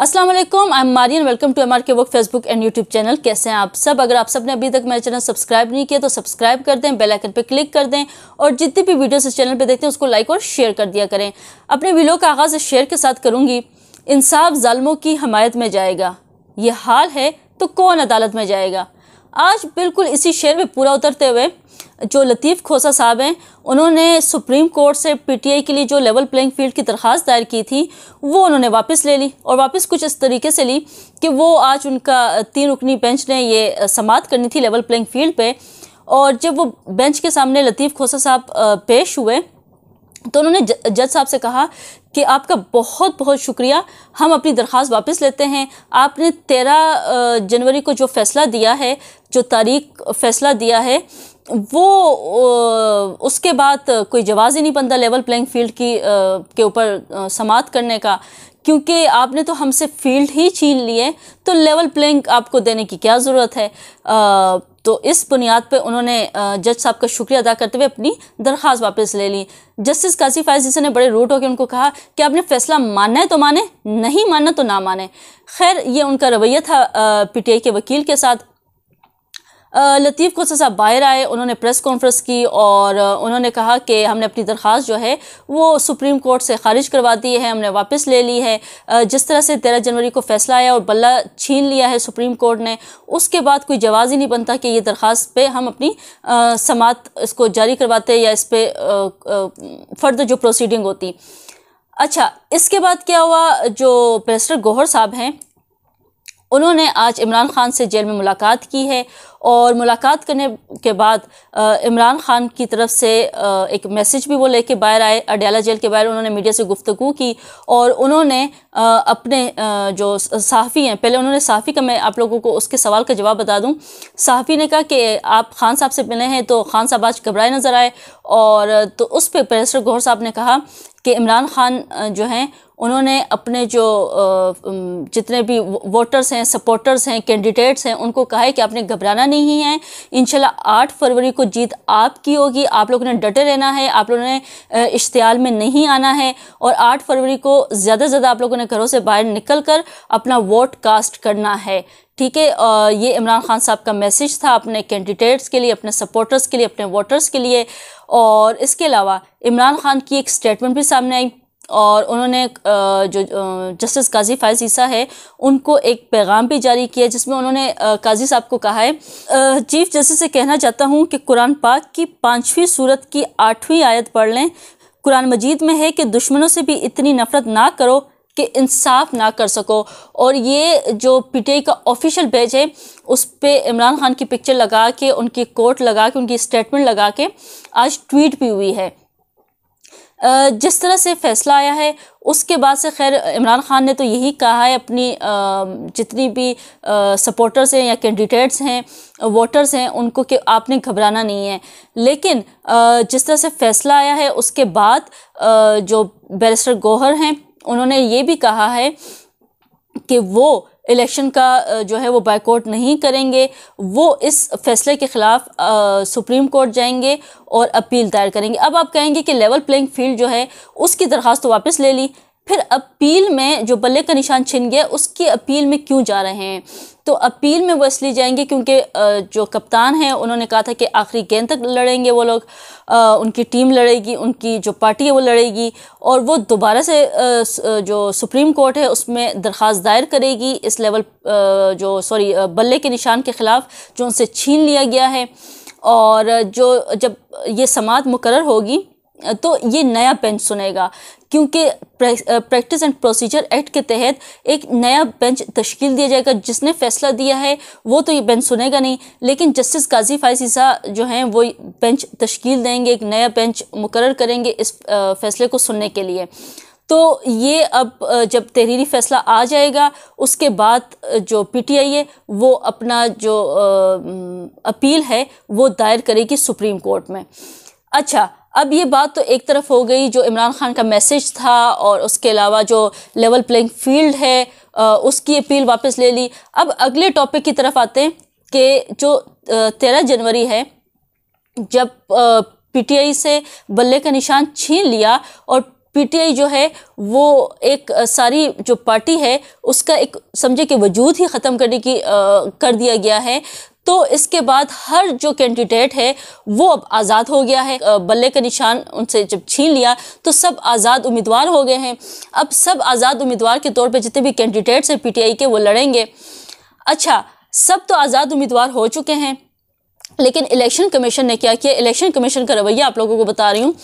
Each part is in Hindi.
Aslam I am Marian welcome to M R K work Facebook and YouTube channel कैसे हैं आप सब अगर आप सब ने अभी तक मेरा चैनल सब्सक्राइब नहीं किया तो सब्सक्राइब कर दें बेल आइकन पर क्लिक कर दें और जितनी भी वीडियोस इस चैनल पे देखते हैं उसको लाइक और शेयर कर दिया करें अपने वीडियो का आगाज़ शेयर के साथ करूँगी इंसाफ ालमों की हमायत में जाएगा ये हाल है तो कौन अदालत में जाएगा आज बिल्कुल इसी शेयर में पूरा उतरते हुए जो लतीफ़ खोसा साहब हैं उन्होंने सुप्रीम कोर्ट से पीटीआई के लिए जो लेवल प्लेइंग फील्ड की दरख्वास्त दायर की थी वो उन्होंने वापस ले ली और वापस कुछ इस तरीके से ली कि वो आज उनका तीन रुकनी बेंच ने ये समात करनी थी लेवल प्लेइंग फील्ड पे और जब वो बेंच के सामने लतीफ़ खोसा साहब पेश हुए तो उन्होंने जज साहब से कहा कि आपका बहुत बहुत शुक्रिया हम अपनी दरख्वास्त वापस लेते हैं आपने तेरह जनवरी को जो फैसला दिया है जो तारीख फैसला दिया है वो उसके बाद कोई जवाज़ ही नहीं बनता लेवल प्लेइंग फील्ड की के ऊपर समाप्त करने का क्योंकि आपने तो हमसे फील्ड ही छीन लिए तो लेवल प्लेइंग आपको देने की क्या ज़रूरत है आ, तो इस बुनियाद पर उन्होंने जज साहब का शुक्रिया अदा करते हुए अपनी दरख्वास्त वापस ले ली जस्टिस फायज जिसे ने बड़े रूट होकर उनको कहा कि आपने फैसला मानना है तो माने नहीं मानना तो ना माने खैर ये उनका रवैया था पीटीआई के वकील के साथ लतीफ़ को ससा बाहर आए उन्होंने प्रेस कॉन्फ्रेंस की और उन्होंने कहा कि हमने अपनी दरख्वास्त जो है वो सुप्रीम कोर्ट से खारिज करवा दी है हमने वापस ले ली है जिस तरह से तेरह जनवरी को फैसला आया और बल्ला छीन लिया है सुप्रीम कोर्ट ने उसके बाद कोई जवाज़ ही नहीं बनता कि ये दरख्वास्त पे हम अपनी समात इसको जारी करवाते या इस पर फर्दर जो प्रोसीडिंग होती अच्छा इसके बाद क्या हुआ जो बैरिस्टर गोहर साहब हैं उन्होंने आज इमरान खान से जेल में मुलाकात की है और मुलाकात करने के बाद इमरान खान की तरफ से एक मैसेज भी वो लेके बाहर आए अडयाला जेल के बाहर उन्होंने मीडिया से गुफ्तु की और उन्होंने अपने जो सहाफ़ी हैं पहले उन्होंने सहाफ़ी का मैं आप लोगों को उसके सवाल का जवाब बता दूं सहाफ़ी ने कहा कि आप खान साहब से मिले हैं तो खान साहब आज घबराए नज़र आए और तो उस पर प्रेसर गौहर साहब ने कहा कि इमरान खान जो हैं उन्होंने अपने जो जितने भी वोटर्स हैं सपोर्टर्स हैं कैंडिडेट्स हैं उनको कहा है कि आपने घबराना नहीं नहीं है इनशाला आठ फरवरी को जीत आपकी होगी आप लोगों ने डटे रहना है आप लोगों ने इश्तियाल में नहीं आना है और आठ फरवरी को ज़्यादा से ज़्यादा आप लोगों ने घरों से बाहर निकल कर अपना वोट कास्ट करना है ठीक है ये इमरान खान साहब का मैसेज था अपने कैंडिडेट्स के लिए अपने सपोर्टर्स के लिए अपने वोटर्स के लिए और इसके अलावा इमरान खान की एक स्टेटमेंट भी सामने आई और उन्होंने जो जस्टिस काजी फायज ईसा है उनको एक पैगाम भी जारी किया जिसमें उन्होंने काजी साहब को कहा है चीफ जस्टिस से कहना चाहता हूँ कि कुरान पाक की पाँचवीं सूरत की आठवीं आयत पढ़ लें कुरान मजीद में है कि दुश्मनों से भी इतनी नफ़रत ना करो कि इंसाफ ना कर सको और ये जो पीटीआई का ऑफिशियल बैच है उस पर इमरान खान की पिक्चर लगा के उनकी कोट लगा के उनकी स्टेटमेंट लगा के आज ट्वीट भी हुई है जिस तरह से फैसला आया है उसके बाद से खैर इमरान खान ने तो यही कहा है अपनी जितनी भी सपोर्टर्स हैं या कैंडिडेट्स हैं वोटर्स हैं उनको कि आपने घबराना नहीं है लेकिन जिस तरह से फैसला आया है उसके बाद जो बैरिस्टर गोहर हैं उन्होंने ये भी कहा है कि वो इलेक्शन का जो है वो बाइकआउट नहीं करेंगे वो इस फैसले के ख़िलाफ़ सुप्रीम कोर्ट जाएंगे और अपील दायर करेंगे अब आप कहेंगे कि लेवल प्लेइंग फील्ड जो है उसकी दरख्वास्त तो वापस ले ली फिर अपील में जो बल्ले का निशान छिन गया उसकी अपील में क्यों जा रहे हैं तो अपील में वो इसलिए जाएंगे क्योंकि जो कप्तान हैं उन्होंने कहा था कि आखिरी गेंद तक लड़ेंगे वो लोग उनकी टीम लड़ेगी उनकी जो पार्टी है वो लड़ेगी और वो दोबारा से जो सुप्रीम कोर्ट है उसमें दरख्वास्त दायर करेगी इस लेवल जो सॉरी बल्ले के निशान के ख़िलाफ़ जो उनसे छीन लिया गया है और जो जब ये समात मुकर होगी तो ये नया बेंच सुनेगा क्योंकि प्रैक्टिस एंड प्रोसीजर एक्ट के तहत एक नया बेंच तश्कील दिया जाएगा जिसने फैसला दिया है वो तो ये बेंच सुनेगा नहीं लेकिन जस्टिस काजी फायसीसा जो हैं वो बेंच तश्कील देंगे एक नया बेंच मुकर करेंगे इस फैसले को सुनने के लिए तो ये अब जब तहरीरी फैसला आ जाएगा उसके बाद जो पीटीआई है वो अपना जो अपील है वो दायर करेगी सुप्रीम कोर्ट में अच्छा अब ये बात तो एक तरफ हो गई जो इमरान खान का मैसेज था और उसके अलावा जो लेवल प्लेइंग फील्ड है आ, उसकी अपील वापस ले ली अब अगले टॉपिक की तरफ आते हैं कि जो तेरह जनवरी है जब पीटीआई से बल्ले का निशान छीन लिया और पीटीआई जो है वो एक सारी जो पार्टी है उसका एक समझे कि वजूद ही ख़त्म करने की आ, कर दिया गया है तो इसके बाद हर जो कैंडिडेट है वो अब आज़ाद हो गया है बल्ले का निशान उनसे जब छीन लिया तो सब आज़ाद उम्मीदवार हो गए हैं अब सब आज़ाद उम्मीदवार के तौर पर जितने भी कैंडिडेट्स हैं पी के वो लड़ेंगे अच्छा सब तो आज़ाद उम्मीदवार हो चुके हैं लेकिन इलेक्शन कमीशन ने क्या किया इलेक्शन कमीशन का रवैया आप लोगों को बता रही हूँ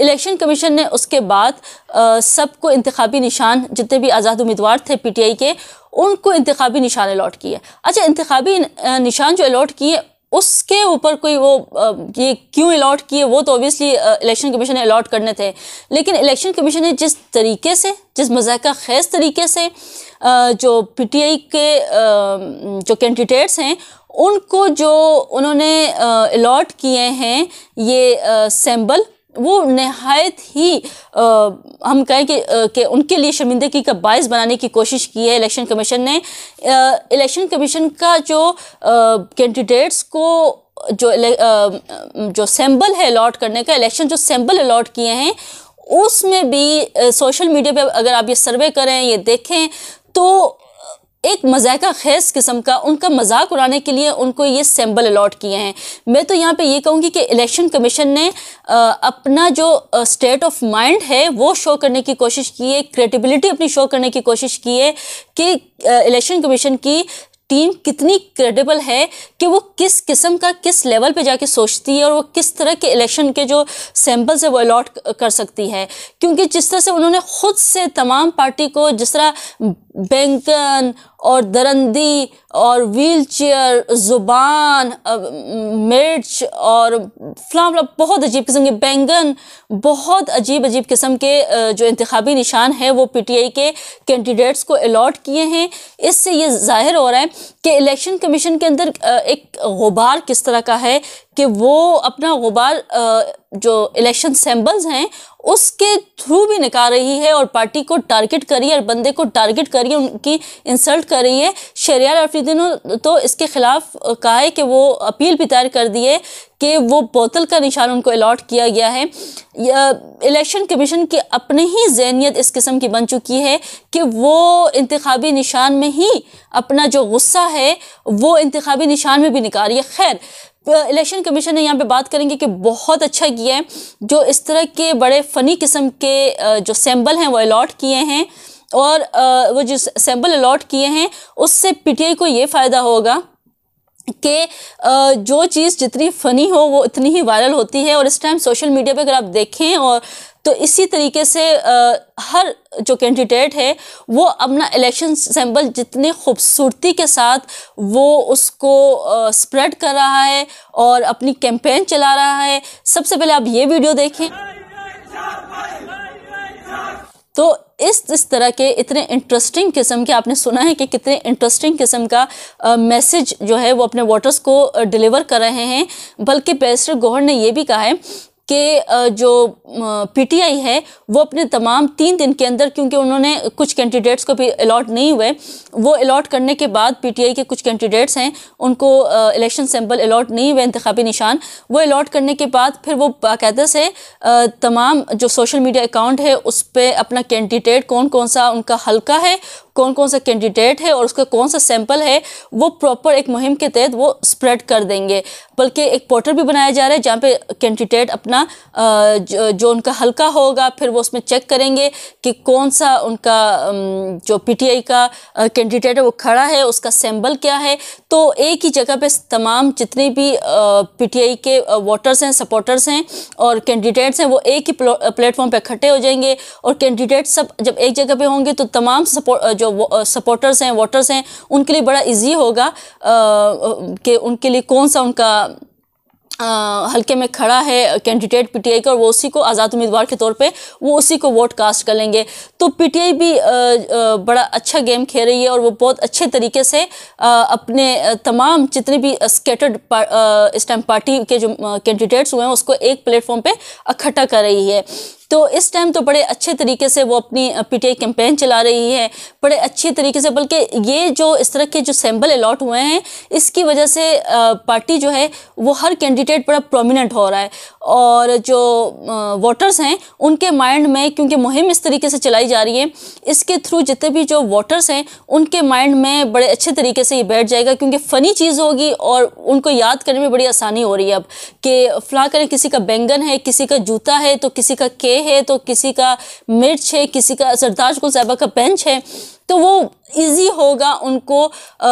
इलेक्शन कमीशन ने उसके बाद सबको इंतबी निशान जितने भी आज़ाद उम्मीदवार थे पी टी आई के उनको इंतबी निशान अलाट किए अच्छा इंतबी निशान जो अलाट किए उसके ऊपर कोई वो ये क्यों अलाट किए वो तो ओबियसली इलेक्शन कमीशन ने अलाट करने थे लेकिन इलेक्शन कमीशन ने जिस तरीके से जिस मजाका खैज़ तरीके से जो आई के जो कैंडिडेट्स हैं उनको जो उन्होंने अलाट किए हैं ये सैम्बल वो नहायत ही आ, हम कहें कि, आ, कि उनके लिए शर्मिंदगी का बायस बनाने की कोशिश की है इलेक्शन कमीशन ने इलेक्शन कमीशन का जो कैंडिडेट्स को जो आ, जो सैम्बल है अलॉट करने का इलेक्शन जो सैम्बल अलॉट किए हैं उसमें भी सोशल मीडिया पे अगर आप ये सर्वे करें ये देखें तो एक मजायका खेस किस्म का उनका मजाक उड़ाने के लिए उनको ये सैम्बल अलाट किए हैं मैं तो यहाँ पे ये कहूँगी कि इलेक्शन कमीशन ने अपना जो स्टेट ऑफ माइंड है वो शो करने की कोशिश की है क्रेडिबिलिटी अपनी शो करने की कोशिश की है कि इलेक्शन कमीशन की टीम कितनी क्रेडिबल है कि वो किस किस्म का किस लेवल पे जाके सोचती है और वो किस तरह के इलेक्शन के जो सैंपल्स है वो अलॉट कर सकती है क्योंकि जिस तरह से उन्होंने ख़ुद से तमाम पार्टी को जिस तरह बैंकन और दरंदी और व्हील चेयर ज़ुबान मिर्च और फ्लाम बहुत अजीब किस्म के बैंगन बहुत अजीब अजीब किस्म के जो इंतबी निशान है वो पी टी आई के कैंडिडेट्स को अलाट किए हैं इससे ये ज़ाहिर हो रहा है कि इलेक्शन कमीशन के अंदर एक गुबार किस तरह का है कि वो अपना गुबार जो इलेक्शन सैम्बल्स हैं उसके थ्रू भी निकाल रही है और पार्टी को टारगेट करिए है बंदे को टारगेट करिए है उनकी इंसल्ट कर रही है शरियाल अफरीदी ने तो इसके खिलाफ कहा है कि वो अपील भी तैयार कर दी है कि वो बोतल का निशान उनको अलॉट किया गया है इलेक्शन कमीशन की अपनी ही जहनीत इस किस्म की बन चुकी है कि वो इंतबी निशान में ही अपना जो गुस्सा है वो इंतबी निशान में भी निकाल रही है खैर इलेक्शन कमीशन ने यहाँ पे बात करेंगे कि बहुत अच्छा किया है जो इस तरह के बड़े फ़नी किस्म के जो सैम्बल हैं वो अलॉट किए हैं और वो जो सैम्पल अलॉट किए हैं उससे पीटीआई को ये फ़ायदा होगा कि जो चीज़ जितनी फ़नी हो वो उतनी ही वायरल होती है और इस टाइम सोशल मीडिया पे अगर आप देखें और तो इसी तरीके से आ, हर जो कैंडिडेट है वो अपना इलेक्शन सैम्पल जितने खूबसूरती के साथ वो उसको स्प्रेड कर रहा है और अपनी कैंपेन चला रहा है सबसे पहले आप ये वीडियो देखें तो इस इस तरह के इतने इंटरेस्टिंग किस्म के आपने सुना है कि कितने इंटरेस्टिंग किस्म का मैसेज जो है वो अपने वोटर्स को डिलीवर कर रहे हैं बल्कि बैरिस्टर गौहर ने यह भी कहा है कि जो पीटीआई है वो अपने तमाम तीन दिन के अंदर क्योंकि उन्होंने कुछ कैंडिडेट्स को भी अलॉट नहीं हुए वो अलॉट करने के बाद पीटीआई के कुछ कैंडिडेट्स हैं उनको इलेक्शन सैम्पल अलॉट नहीं हुए इंतबी निशान वो अलॉट करने के बाद फिर वो बाकायदा से तमाम जो सोशल मीडिया अकाउंट है उस पर अपना कैंडिडेट कौन कौन सा उनका हल्का है कौन कौन सा कैंडिडेट है और उसका कौन सा सैंपल है वो प्रॉपर एक मुहिम के तहत वो स्प्रेड कर देंगे बल्कि एक पोर्टल भी बनाया जा रहा है जहाँ पे कैंडिडेट अपना जो उनका हल्का होगा फिर वो उसमें चेक करेंगे कि कौन सा उनका जो पीटीआई का कैंडिडेट है वो खड़ा है उसका सैम्बल क्या है तो एक ही जगह पे तमाम जितने भी पीटीआई के वोटर्स हैं सपोर्टर्स हैं और कैंडिडेट्स हैं वो एक ही प्लेटफॉर्म पर इकट्ठे हो जाएंगे और कैंडिडेट सब जब एक जगह पे होंगे तो तमाम सपोर्ट जो सपोर्टर्स हैं वोटर्स हैं उनके लिए बड़ा इजी होगा कि उनके लिए कौन सा उनका हल्के में खड़ा है कैंडिडेट पीटीआई का और वो उसी को आज़ाद उम्मीदवार के तौर पे वो उसी को वोट कास्ट कर लेंगे तो पीटीआई भी आ, आ, बड़ा अच्छा गेम खेल रही है और वो बहुत अच्छे तरीके से आ, अपने तमाम जितने भी स्केटर्ड इस टाइम पार्टी के जो कैंडिडेट्स हुए हैं उसको एक प्लेटफॉर्म पे इकट्ठा कर रही है तो इस टाइम तो बड़े अच्छे तरीके से वो अपनी पीटीआई कैंपेन चला रही है बड़े अच्छे तरीके से बल्कि ये जो इस तरह के जो सैम्पल अलाट हुए हैं इसकी वजह से पार्टी जो है वो हर कैंडिडेट बड़ा प्रोमिनेंट हो रहा है और जो वोटर्स हैं उनके माइंड में क्योंकि मुहिम इस तरीके से चलाई जा रही है इसके थ्रू जितने भी जो वोटर्स हैं उनके माइंड में बड़े अच्छे तरीके से ये बैठ जाएगा क्योंकि फ़नी चीज़ होगी और उनको याद करने में बड़ी आसानी हो रही है अब कि फ़ला करें किसी का बैंगन है किसी का जूता है तो किसी का के है तो किसी का मिर्च है किसी का सरताज गुल साहबा का बेंच है तो वो इजी होगा उनको आ,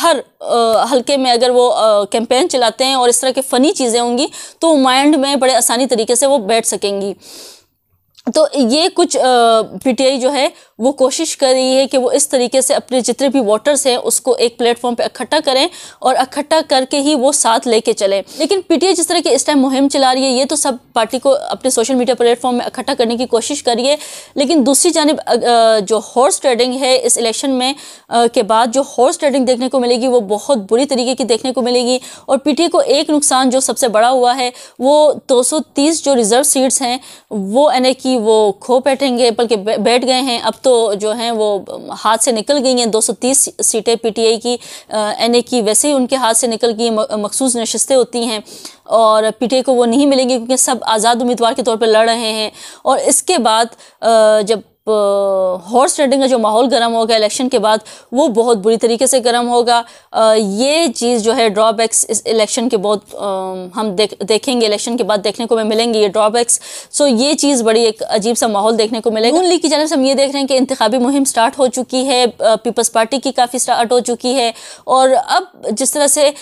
हर आ, हल्के में अगर वो कैंपेन चलाते हैं और इस तरह के फ़नी चीज़ें होंगी तो माइंड में बड़े आसानी तरीके से वो बैठ सकेंगी तो ये कुछ पीटीआई जो है वो कोशिश कर रही है कि वो इस तरीके से अपने जितने भी वोटर्स हैं उसको एक प्लेटफॉर्म पे इकट्ठा करें और इकट्ठा करके ही वो साथ लेके चलें लेकिन पीटीआई जिस तरह की इस टाइम मुहिम चला रही है ये तो सब पार्टी को अपने सोशल मीडिया प्लेटफॉर्म में इकट्ठा करने की कोशिश कर रही है लेकिन दूसरी जानब जो हॉर्स ट्रेडिंग है इस इलेक्शन में के बाद जो हॉर्स ट्रेडिंग देखने को मिलेगी वो बहुत बुरी तरीके की देखने को मिलेगी और पी को एक नुकसान जो सबसे बड़ा हुआ है वो दो जो रिज़र्व सीट्स हैं वो यानी वो खो बैठेंगे बल्कि बैठ गए हैं अब तो जो हैं वो हाथ से निकल गई हैं 230 सीटें पीटीआई की एनए की वैसे ही उनके हाथ से निकल गई मखसूस नशस्तें होती हैं और पीटीआई को वो नहीं मिलेंगी क्योंकि सब आज़ाद उम्मीदवार के तौर पर लड़ रहे हैं और इसके बाद जब हॉर्स ट्रेडिंग का जो माहौल गर्म होगा इलेक्शन के बाद वो बहुत बुरी तरीके से गर्म होगा ये चीज़ जो है ड्रॉबैक्स इस इलेक्शन के बहुत हम देख देखेंगे इलेक्शन के बाद देखने को मिलेंगे ये ड्रॉबैक्स सो ये चीज़ बड़ी एक अजीब सा माहौल देखने को मिलेगा उन लीग की जानब से हम ये देख रहे हैं कि इंतबी मुहिम स्टार्ट हो चुकी है पीपल्स पार्टी की काफ़ी स्टार्ट हो चुकी है और अब जिस तरह से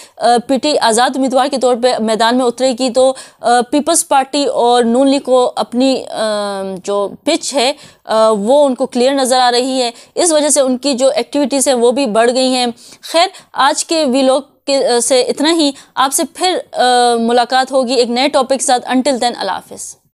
पी आज़ाद उम्मीदवार के तौर पर मैदान में उतरेगी तो पीपल्स पार्टी और नून लीग को अपनी जो पिच है वो उनको क्लियर नज़र आ रही है इस वजह से उनकी जो एक्टिविटीज़ हैं वो भी बढ़ गई हैं खैर आज के वीलॉग के से इतना ही आपसे फिर आ, मुलाकात होगी एक नए टॉपिक के साथ अनटिल दैन हाफिज़